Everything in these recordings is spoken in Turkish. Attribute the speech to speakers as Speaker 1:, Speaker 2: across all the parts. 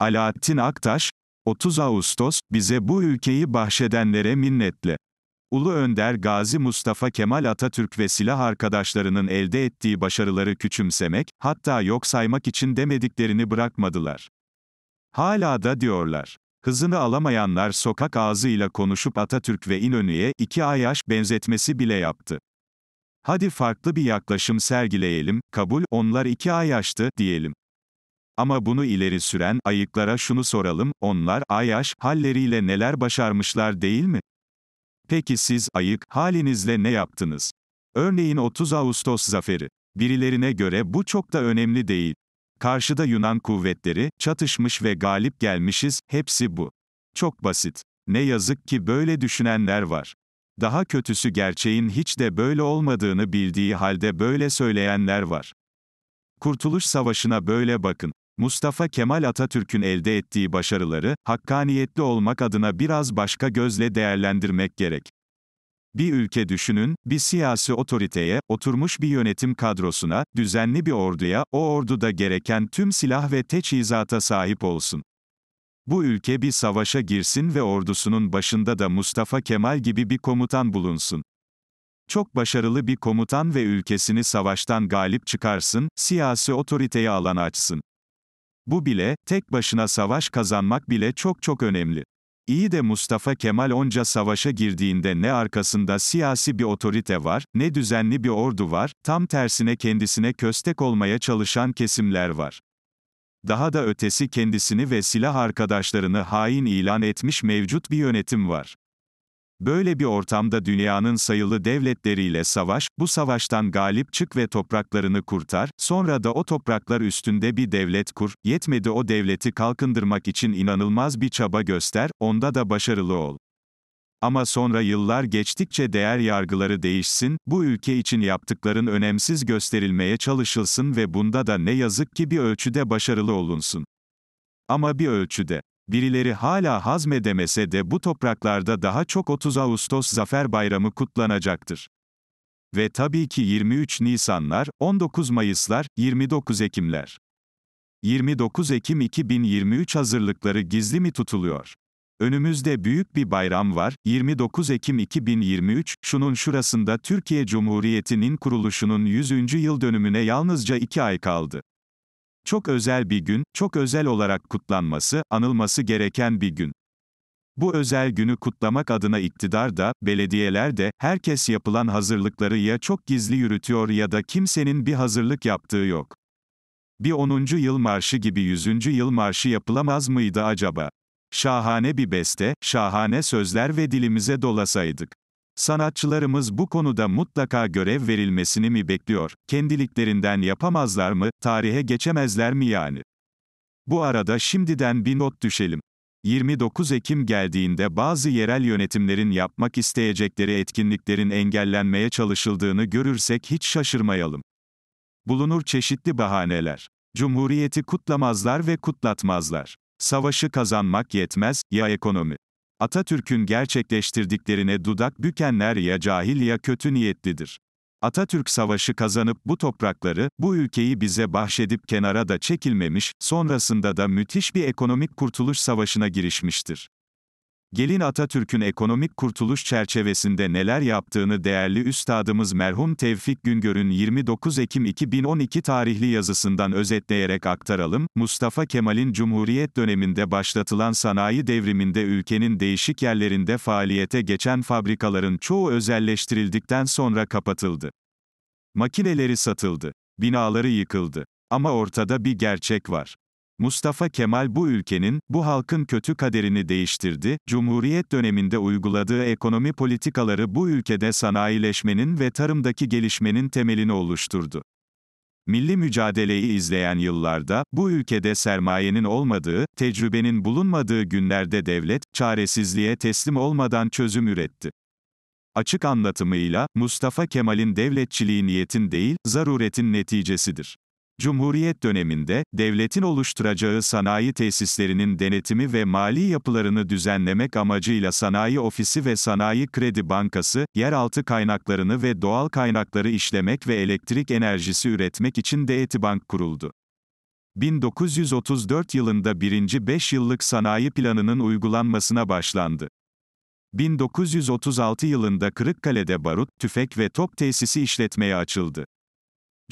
Speaker 1: Alaaddin Aktaş, 30 Ağustos, bize bu ülkeyi bahşedenlere minnetli. Ulu Önder Gazi Mustafa Kemal Atatürk ve silah arkadaşlarının elde ettiği başarıları küçümsemek, hatta yok saymak için demediklerini bırakmadılar. Hala da diyorlar. Hızını alamayanlar sokak ağzıyla konuşup Atatürk ve İnönü'ye iki ayaş benzetmesi bile yaptı. Hadi farklı bir yaklaşım sergileyelim, kabul, onlar iki ayaştı, diyelim. Ama bunu ileri süren ayıklara şunu soralım, onlar, ayaş, halleriyle neler başarmışlar değil mi? Peki siz, ayık, halinizle ne yaptınız? Örneğin 30 Ağustos zaferi. Birilerine göre bu çok da önemli değil. Karşıda Yunan kuvvetleri, çatışmış ve galip gelmişiz, hepsi bu. Çok basit. Ne yazık ki böyle düşünenler var. Daha kötüsü gerçeğin hiç de böyle olmadığını bildiği halde böyle söyleyenler var. Kurtuluş Savaşı'na böyle bakın. Mustafa Kemal Atatürk'ün elde ettiği başarıları, hakkaniyetli olmak adına biraz başka gözle değerlendirmek gerek. Bir ülke düşünün, bir siyasi otoriteye, oturmuş bir yönetim kadrosuna, düzenli bir orduya, o orduda gereken tüm silah ve teçhizata sahip olsun. Bu ülke bir savaşa girsin ve ordusunun başında da Mustafa Kemal gibi bir komutan bulunsun. Çok başarılı bir komutan ve ülkesini savaştan galip çıkarsın, siyasi otoriteye alan açsın. Bu bile, tek başına savaş kazanmak bile çok çok önemli. İyi de Mustafa Kemal onca savaşa girdiğinde ne arkasında siyasi bir otorite var, ne düzenli bir ordu var, tam tersine kendisine köstek olmaya çalışan kesimler var. Daha da ötesi kendisini ve silah arkadaşlarını hain ilan etmiş mevcut bir yönetim var. Böyle bir ortamda dünyanın sayılı devletleriyle savaş, bu savaştan galip çık ve topraklarını kurtar, sonra da o topraklar üstünde bir devlet kur, yetmedi o devleti kalkındırmak için inanılmaz bir çaba göster, onda da başarılı ol. Ama sonra yıllar geçtikçe değer yargıları değişsin, bu ülke için yaptıkların önemsiz gösterilmeye çalışılsın ve bunda da ne yazık ki bir ölçüde başarılı olunsun. Ama bir ölçüde. Birileri hala hazmedemese de bu topraklarda daha çok 30 Ağustos Zafer Bayramı kutlanacaktır. Ve tabii ki 23 Nisanlar, 19 Mayıslar, 29 Ekimler. 29 Ekim 2023 hazırlıkları gizli mi tutuluyor? Önümüzde büyük bir bayram var. 29 Ekim 2023, şunun şurasında Türkiye Cumhuriyeti'nin kuruluşunun 100. yıl dönümüne yalnızca 2 ay kaldı. Çok özel bir gün, çok özel olarak kutlanması, anılması gereken bir gün. Bu özel günü kutlamak adına iktidar da, belediyeler de, herkes yapılan hazırlıkları ya çok gizli yürütüyor ya da kimsenin bir hazırlık yaptığı yok. Bir 10. yıl marşı gibi 100. yıl marşı yapılamaz mıydı acaba? Şahane bir beste, şahane sözler ve dilimize dolasaydık. Sanatçılarımız bu konuda mutlaka görev verilmesini mi bekliyor, kendiliklerinden yapamazlar mı, tarihe geçemezler mi yani? Bu arada şimdiden bir not düşelim. 29 Ekim geldiğinde bazı yerel yönetimlerin yapmak isteyecekleri etkinliklerin engellenmeye çalışıldığını görürsek hiç şaşırmayalım. Bulunur çeşitli bahaneler. Cumhuriyeti kutlamazlar ve kutlatmazlar. Savaşı kazanmak yetmez, ya ekonomi. Atatürk'ün gerçekleştirdiklerine dudak bükenler ya cahil ya kötü niyetlidir. Atatürk savaşı kazanıp bu toprakları, bu ülkeyi bize bahşedip kenara da çekilmemiş, sonrasında da müthiş bir ekonomik kurtuluş savaşına girişmiştir. Gelin Atatürk'ün ekonomik kurtuluş çerçevesinde neler yaptığını değerli üstadımız merhum Tevfik Güngör'ün 29 Ekim 2012 tarihli yazısından özetleyerek aktaralım. Mustafa Kemal'in Cumhuriyet döneminde başlatılan sanayi devriminde ülkenin değişik yerlerinde faaliyete geçen fabrikaların çoğu özelleştirildikten sonra kapatıldı. Makineleri satıldı, binaları yıkıldı. Ama ortada bir gerçek var. Mustafa Kemal bu ülkenin, bu halkın kötü kaderini değiştirdi, Cumhuriyet döneminde uyguladığı ekonomi politikaları bu ülkede sanayileşmenin ve tarımdaki gelişmenin temelini oluşturdu. Milli mücadeleyi izleyen yıllarda, bu ülkede sermayenin olmadığı, tecrübenin bulunmadığı günlerde devlet, çaresizliğe teslim olmadan çözüm üretti. Açık anlatımıyla, Mustafa Kemal'in devletçiliği niyetin değil, zaruretin neticesidir. Cumhuriyet döneminde, devletin oluşturacağı sanayi tesislerinin denetimi ve mali yapılarını düzenlemek amacıyla Sanayi Ofisi ve Sanayi Kredi Bankası, yeraltı kaynaklarını ve doğal kaynakları işlemek ve elektrik enerjisi üretmek için de Etibank kuruldu. 1934 yılında birinci 5 yıllık sanayi planının uygulanmasına başlandı. 1936 yılında Kırıkkale'de barut, tüfek ve top tesisi işletmeye açıldı.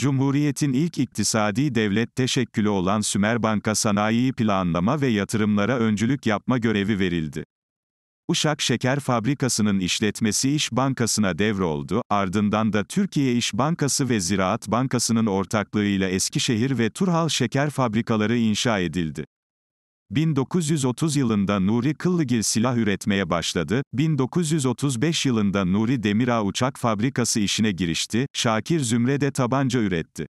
Speaker 1: Cumhuriyetin ilk iktisadi devlet teşekkülü olan Sümer Banka sanayiyi planlama ve yatırımlara öncülük yapma görevi verildi. Uşak Şeker Fabrikası'nın işletmesi İş Bankası'na devroldu, ardından da Türkiye İş Bankası ve Ziraat Bankası'nın ortaklığıyla Eskişehir ve Turhal Şeker Fabrikaları inşa edildi. 1930 yılında Nuri Kıllıgil silah üretmeye başladı, 1935 yılında Nuri Demirağ uçak fabrikası işine girişti, Şakir Zümre de tabanca üretti.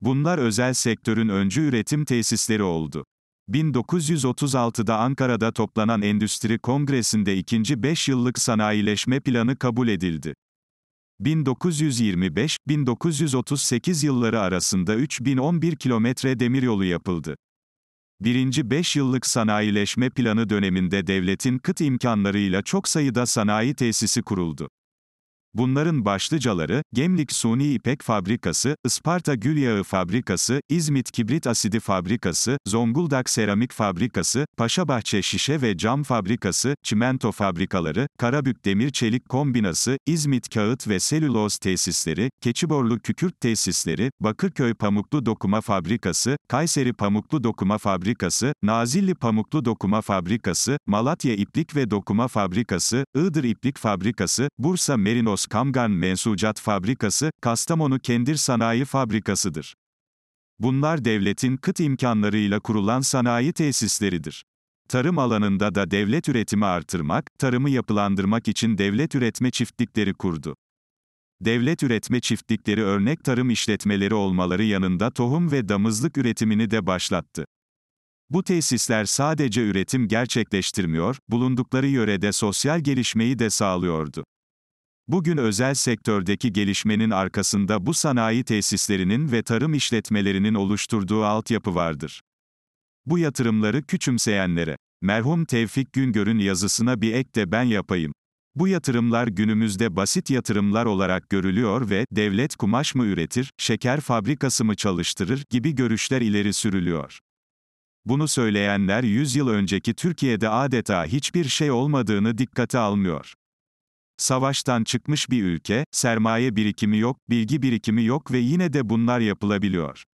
Speaker 1: Bunlar özel sektörün öncü üretim tesisleri oldu. 1936'da Ankara'da toplanan Endüstri Kongresi'nde ikinci 5 yıllık sanayileşme planı kabul edildi. 1925-1938 yılları arasında 3011 kilometre demiryolu yapıldı. 1. 5 yıllık sanayileşme planı döneminde devletin kıt imkanlarıyla çok sayıda sanayi tesisi kuruldu. Bunların başlıcaları, Gemlik Suni İpek Fabrikası, Isparta Gül Yağı Fabrikası, İzmit Kibrit Asidi Fabrikası, Zonguldak Seramik Fabrikası, Paşabahçe Şişe ve Cam Fabrikası, Çimento Fabrikaları, Karabük Demir Çelik Kombinası, İzmit Kağıt ve Selüloz Tesisleri, Keçiborlu Kükürt Tesisleri, Bakırköy Pamuklu Dokuma Fabrikası, Kayseri Pamuklu Dokuma Fabrikası, Nazilli Pamuklu Dokuma Fabrikası, Malatya İplik ve Dokuma Fabrikası, Iğdır İplik Fabrikası, Bursa Merinos Kamgan Mensucat Fabrikası, Kastamonu Kendir Sanayi Fabrikasıdır. Bunlar devletin kıt imkanlarıyla kurulan sanayi tesisleridir. Tarım alanında da devlet üretimi artırmak, tarımı yapılandırmak için devlet üretme çiftlikleri kurdu. Devlet üretme çiftlikleri örnek tarım işletmeleri olmaları yanında tohum ve damızlık üretimini de başlattı. Bu tesisler sadece üretim gerçekleştirmiyor, bulundukları yörede sosyal gelişmeyi de sağlıyordu. Bugün özel sektördeki gelişmenin arkasında bu sanayi tesislerinin ve tarım işletmelerinin oluşturduğu altyapı vardır. Bu yatırımları küçümseyenlere, merhum Tevfik Güngör'ün yazısına bir ek de ben yapayım. Bu yatırımlar günümüzde basit yatırımlar olarak görülüyor ve devlet kumaş mı üretir, şeker fabrikası mı çalıştırır gibi görüşler ileri sürülüyor. Bunu söyleyenler 100 yıl önceki Türkiye'de adeta hiçbir şey olmadığını dikkate almıyor. Savaştan çıkmış bir ülke, sermaye birikimi yok, bilgi birikimi yok ve yine de bunlar yapılabiliyor.